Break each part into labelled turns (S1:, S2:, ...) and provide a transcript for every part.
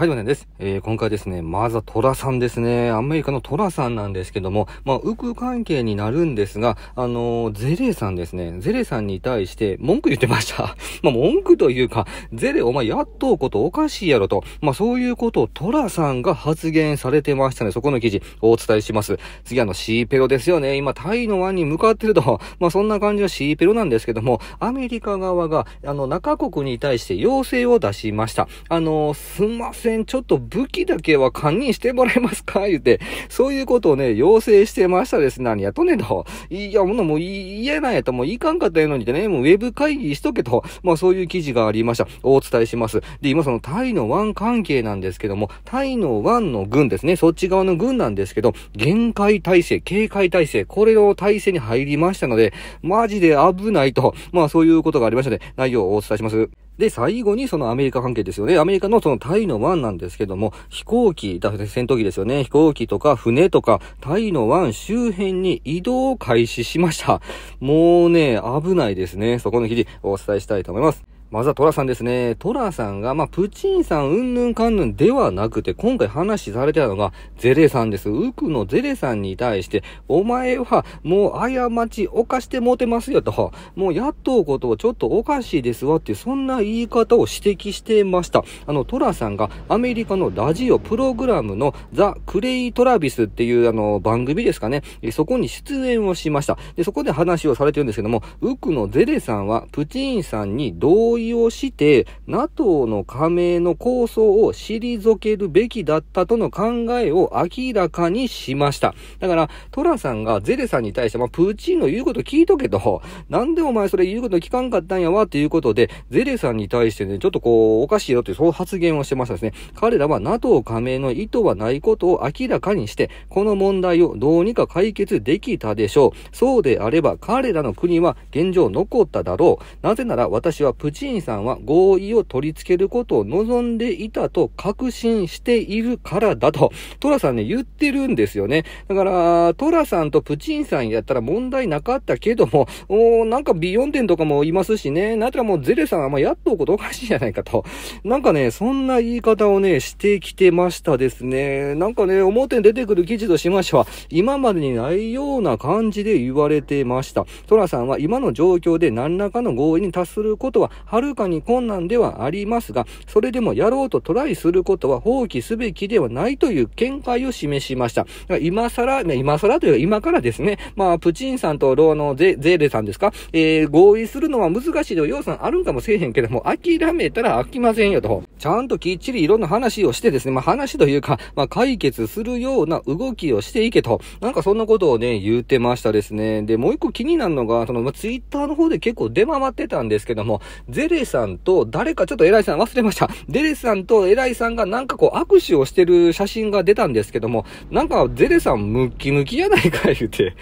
S1: はい、おねです。えー、今回ですね、まずはトラさんですね。アメリカのトラさんなんですけども、まあ、ウ関係になるんですが、あのー、ゼレさんですね。ゼレさんに対して文句言ってました。まあ、文句というか、ゼレお前やっとうことおかしいやろと、まあ、そういうことをトラさんが発言されてましたね。そこの記事をお伝えします。次あの、シーペロですよね。今、タイの湾に向かってると、まあ、そんな感じのシーペロなんですけども、アメリカ側が、あの、中国に対して要請を出しました。あのー、すんません。せん、ちょっと武器だけは堪忍してもらえますか 言うて、そういうことをね、要請してましたです。何やとねと。いや、もうもう言えないやと、もういかんかったよのにってね、もうウェブ会議しとけと、まあそういう記事がありました。お伝えします。で、今そのタイの湾関係なんですけども、タイの湾の軍ですね、そっち側の軍なんですけど、限界体制、警戒体制、これの体制に入りましたので、マジで危ないと、まあそういうことがありましたね。内容をお伝えします。で、最後にそのアメリカ関係ですよね。アメリカのそのタイの湾なんですけども、飛行機、だ戦闘機ですよね。飛行機とか船とか、タイの湾周辺に移動を開始しました。もうね、危ないですね。そこの記事、お伝えしたいと思います。まずはトラさんですね。トラさんが、まあ、プチンさん、うんぬんかんぬんではなくて、今回話されてたのが、ゼレさんです。ウクのゼレさんに対して、お前は、もう過ち犯してもてますよと、もうやっとうことをちょっとおかしいですわってそんな言い方を指摘してました。あの、トラさんが、アメリカのラジオプログラムの、ザ・クレイ・トラビスっていう、あの、番組ですかね。そこに出演をしました。で、そこで話をされてるんですけども、ウクのゼレさんは、プチンさんに同意いをして、NATO の加盟の構想を退けるべきだったとの考えを明らかにしました。だから、トラさんがゼレさんに対して、まあ、プーチンの言うこと聞いとけと、なんでお前それ言うこと聞かんかったんやわ、ということで、ゼレさんに対してね、ちょっとこう、おかしいよってそう発言をしてましたですね。彼らは NATO 加盟の意図はないことを明らかにして、この問題をどうにか解決できたでしょう。そうであれば、彼らの国は現状残っただろう。なぜなら私はプチ員さんは合意を取り付けることを望んでいたと確信しているからだと、トラさんね、言ってるんですよね。だから、トラさんとプチンさんやったら問題なかったけども、おなんかビヨンデンとかもいますしね、なたらもうゼレさんはまやっとうことおかしいじゃないかと。なんかね、そんな言い方をね、してきてましたですね。なんかね、表に出てくる記事としましては、今までにないような感じで言われてました。トラさんは今の状況で何らかの合意に達することははるかに困難ではありますが、それでもやろうとトライすることは放棄すべきではないという見解を示しました。今更、今更というか今からですね、まあ、プチンさんとローのゼゼーレさんですか、えー、合意するのは難しいと要素あるんかもしれへんけども、諦めたら飽きませんよと。ちゃんときっちりいろんな話をしてですね、まあ話というか、まあ解決するような動きをしていけと。なんかそんなことをね、言うてましたですね。で、もう一個気になるのが、その、まあ、ツイッターの方で結構出回ってたんですけども、ゼレさんと誰か、ちょっと偉いさん忘れました。デレさんと偉いさんがなんかこう握手をしてる写真が出たんですけども、なんかデレさんムキムキやないか言うて、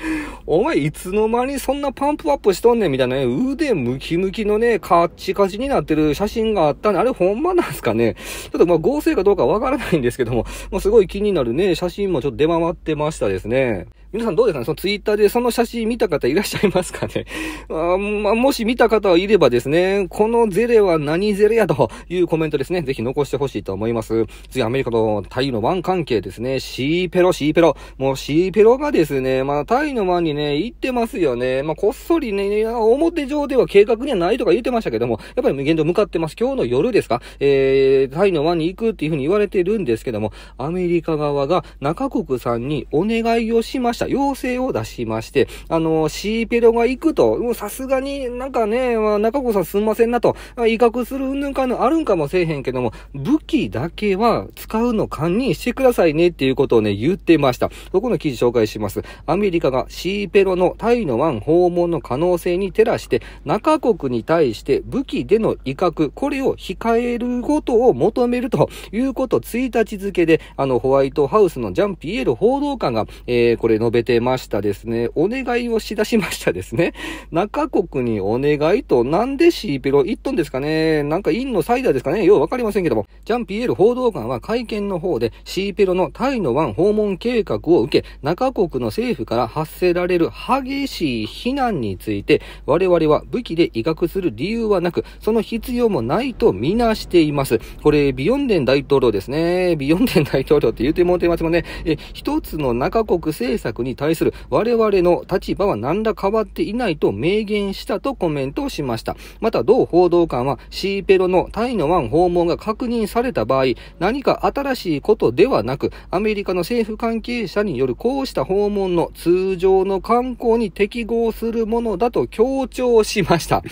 S1: お前いつの間にそんなパンプアップしとんねんみたいなね、腕ムキムキのね、カッチカチになってる写真があったね。あれほんまなんすかね。ちょっとまあ合成かどうかわからないんですけども、まあ、すごい気になるね、写真もちょっと出回ってましたですね。皆さんどうですかねそのツイッターでその写真見た方いらっしゃいますかね あまあ、もし見た方いればですね、このゼレは何ゼレやというコメントですね、ぜひ残してほしいと思います。次、アメリカとタイの湾関係ですね、シーペロ、シーペロ。もうシーペロがですね、まあ、タイの湾にね、行ってますよね。まあ、こっそりね、表上では計画にはないとか言ってましたけども、やっぱり無限向かってます。今日の夜ですかえー、タイの湾に行くっていうふうに言われてるんですけども、アメリカ側が中国さんにお願いをしました。した。要請を出しまして、あの、シーペロが行くと、さすがになんかね、まあ、中子さんすんませんなと、威嚇するうんぬんかのあるんかもせえへんけども、武器だけは使うの堪忍してくださいねっていうことをね、言ってました。そこの記事紹介します。アメリカがシーペロのタイの湾訪問の可能性に照らして、中国に対して武器での威嚇、これを控えることを求めるということ、1日付で、あの、ホワイトハウスのジャンピエール報道官が、えー、これの述べてましたですね。お願いをしだしましたですね。中国にお願いと、なんでシーペロ1トンですかね。なんか院のサイダーですかね。ようわかりませんけども。ジャンピエール報道官は会見の方で、シーペロのタイの湾訪問計画を受け、中国の政府から発せられる激しい非難について、我々は武器で威嚇する理由はなく、その必要もないとみなしています。これ、ビヨンデン大統領ですね。ビヨンデン大統領って言うてもうてますもんね。え、一つの中国政策に対する我々の立場は何ら変わっていないと明言したとコメントをしました。また、同報道官はシーペロのタイの湾訪問が確認された場合、何か新しいことではなく、アメリカの政府関係者によるこうした訪問の通常の観光に適合するものだと強調しました。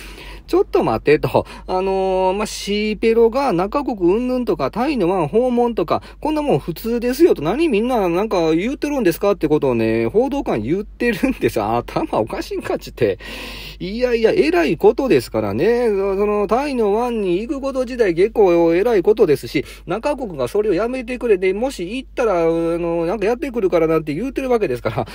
S1: ちょっと待てと、あのー、まあ、シーペロが中国うんぬんとか、タイの湾訪問とか、こんなもん普通ですよと、何みんななんか言ってるんですかってことをね、報道官言ってるんです頭おかしいんかちって。いやいや、偉いことですからね、その、タイの湾に行くこと自体結構偉いことですし、中国がそれをやめてくれて、もし行ったら、あの、なんかやってくるからなんて言ってるわけですから、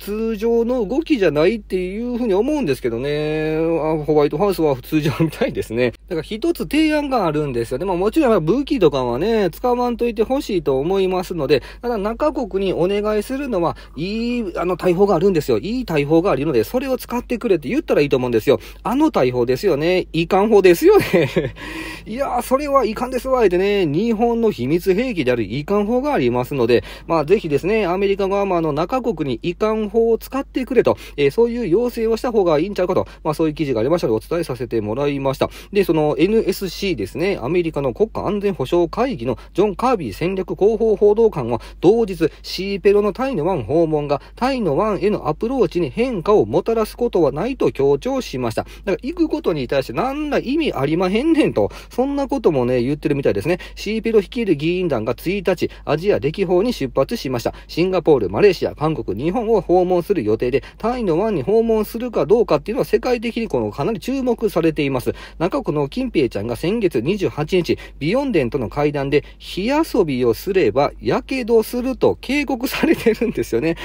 S1: 通常の動きじゃないっていうふうに思うんですけどね、ホワイトハウスは通常みたいですね。だから一つ提案があるんですよね。まあもちろん武器とかはね、使わんといてほしいと思いますので、ただ中国にお願いするのは、いい、あの、大砲があるんですよ。いい大砲があるので、それを使ってくれって言ったらいいと思うんですよ。あの大砲ですよね。遺憾砲ですよね。いやー、それは遺憾ですわ、えてね、日本の秘密兵器である遺憾砲がありますので、まあぜひですね、アメリカ側もあの、中国に遺憾砲を使ってくれと、えー、そういう要請をした方がいいんちゃうかと、まあそういう記事がありましたのでお伝えさせててもらいました。で、その NSC ですね、アメリカの国家安全保障会議のジョン・カービー戦略広報報道官は、同日、シーペロのタイの湾訪問がタイの湾へのアプローチに変化をもたらすことはないと強調しました。だから、行くことに対して何ら意味ありまへんねんと、そんなこともね、言ってるみたいですね。シーペロ率いる議員団が1日、アジア歴訪に出発しました。シンガポール、マレーシア、韓国、日本を訪問する予定で、タイの湾に訪問するかどうかっていうのは世界的にこのかなり注目されされています。中国の金平ちゃんが先月28日、ビヨンデンとの会談で、火遊びをすれば、やけどすると警告されてるんですよね。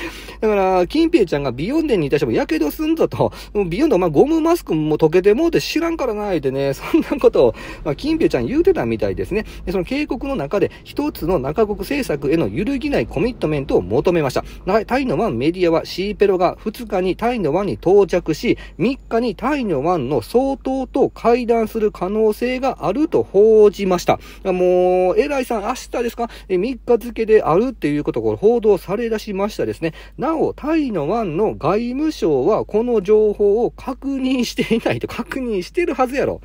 S1: だから、金平ちゃんがビヨンデンに対しても、やけどすんぞと、ビヨンデン、まあ、ゴムマスクも溶けてもうて知らんからないでね、そんなことを、まあ、金平ちゃん言うてたみたいですね。でその警告の中で、一つの中国政策への揺るぎないコミットメントを求めました。タイの湾メディアは、シーペロが2日にタイの湾に到着し、3日にタイの湾の総党と会談する可能性があると報じました。もう、えらいさん、明日ですか ?3 日付であるっていうことが報道され出しましたですね。なお、タイのワの外務省はこの情報を確認していないと確認してるはずやろ。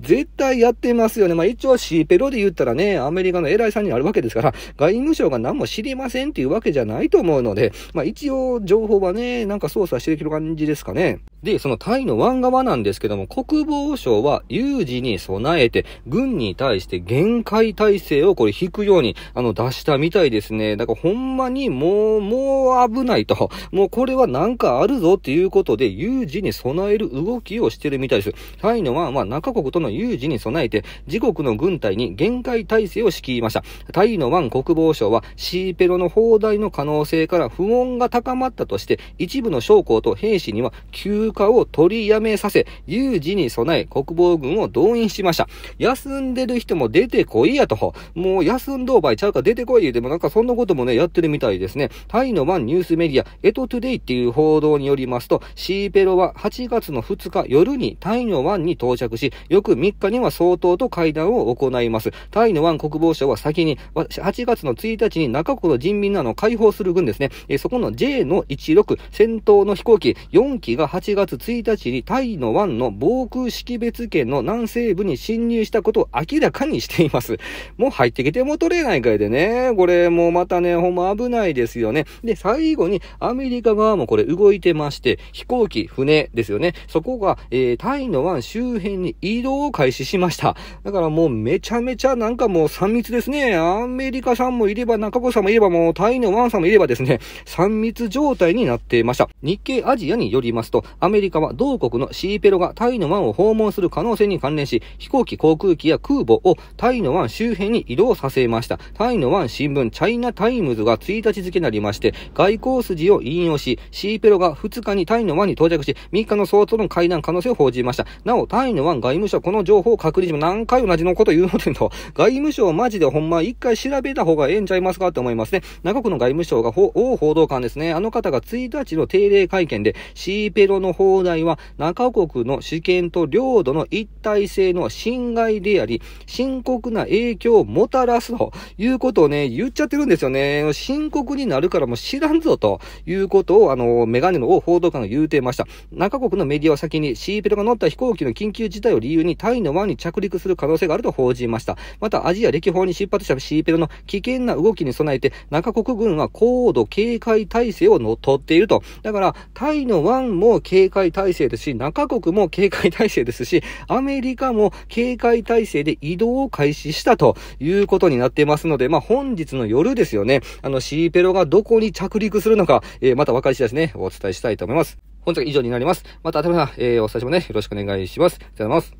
S1: 絶対やってますよね。まあ一応 C ペロで言ったらね、アメリカの偉いさんになるわけですから、外務省が何も知りませんっていうわけじゃないと思うので、まあ一応情報はね、なんか操作してる感じですかね。で、そのタイの湾側なんですけども、国国防省は有事に備えて、軍に対して限界体制をこれ引くように、あの、出したみたいですね。だからほんまにもう、もう危ないと。もうこれはなんかあるぞっていうことで、有事に備える動きをしてるみたいです。タイのは、ンは中国との有事に備えて、自国の軍隊に限界体制を敷きました。タイの湾国防省は、シーペロの砲台の可能性から不穏が高まったとして、一部の将校と兵士には休暇を取りやめさせ、有事にに備え、国防軍を動員しました。休んでる人も出てこいやと。もう休んどうばいちゃうか出てこい言うてもなんかそんなこともね、やってるみたいですね。タイの1ニュースメディア、エトトゥデイっていう報道によりますと、シーペロは8月の2日夜にタイの湾に到着し、翌3日には総統と会談を行います。タイの湾国防省は先に、8月の1日に中国の人民なのを解放する軍ですね。えそこの J の16戦闘の飛行機4機が8月1日にタイの湾の防空識別圏の南西部に侵入したことを明らかにしています。もう入ってきても取れないかいでね。これもうまたね、ほんま危ないですよね。で、最後にアメリカ側もこれ動いてまして、飛行機、船ですよね。そこが、えー、タイの湾周辺に移動を開始しました。だからもうめちゃめちゃなんかもう3密ですね。アメリカさんもいれば、中子さんもいれば、もうタイの湾さんもいればですね、3密状態になっていました。日経アジアによりますと、アメリカは同国のシーペロがタイの湾湾を訪問する可能性に関連し、飛行機、航空機や空母をタイの湾周辺に移動させました。タイの湾新聞、チャイナタイムズが1日付になりまして、外交筋を引用し、シーペロが2日にタイの湾に到着し、3日の相当の会談可能性を報じました。なお、タイの湾外務省この情報を確認しも何回同じのこと言うのでと、外務省マジでほんま一回調べた方がええんちゃいますかって思いますね。中国の外務省が、王報道官ですね。あの方が1日の定例会見で、シーペロの放題は中国の主権と領土の一体性の侵害であり、深刻な影響をもたらすということをね、言っちゃってるんですよね。深刻になるからもう知らんぞということを、あの、メガネの王報道官が言うてました。中国のメディアは先にシーペロが乗った飛行機の緊急事態を理由にタイの湾に着陸する可能性があると報じました。また、アジア歴訪に出発したシーペロの危険な動きに備えて、中国軍は高度警戒態勢をの取っていると。だから、タイの湾も警戒態勢ですし、中国も警戒態勢態勢ですし、アメリカも警戒態勢で移動を開始したということになってますので、まあ、本日の夜ですよね、あの、シーペロがどこに着陸するのか、えー、また分かり次ですね、お伝えしたいと思います。本日は以上になります。また、頭さん、えー、お最初もね、よろしくお願いします。ありがとうございます。